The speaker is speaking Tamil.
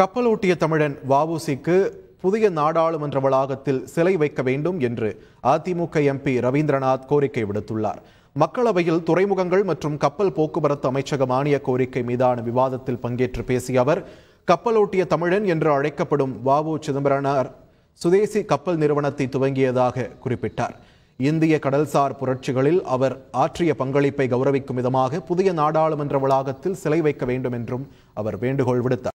கப்பலோட்டிய தமிழன் வாவுசிக்கு புதிய நாடாளுமன்ற வளாகத்தில் சிலை வைக்க வேண்டும் என்று அதிமுக எம்பி ரவீந்திரநாத் கோரிக்கை விடுத்துள்ளார் மக்களவையில் துறைமுகங்கள் மற்றும் கப்பல் போக்குவரத்து அமைச்சக மானிய கோரிக்கை மீதான விவாதத்தில் பங்கேற்று பேசிய அவர் கப்பலோட்டிய தமிழன் என்று அழைக்கப்படும் வாவு சிதம்பரனார் சுதேசி கப்பல் நிறுவனத்தை துவங்கியதாக குறிப்பிட்டார் இந்திய கடல்சார் புரட்சிகளில் அவர் ஆற்றிய பங்களிப்பை கௌரவிக்கும் விதமாக புதிய நாடாளுமன்ற வளாகத்தில் சிலை வைக்க வேண்டும் என்றும் அவர் வேண்டுகோள் விடுத்தார்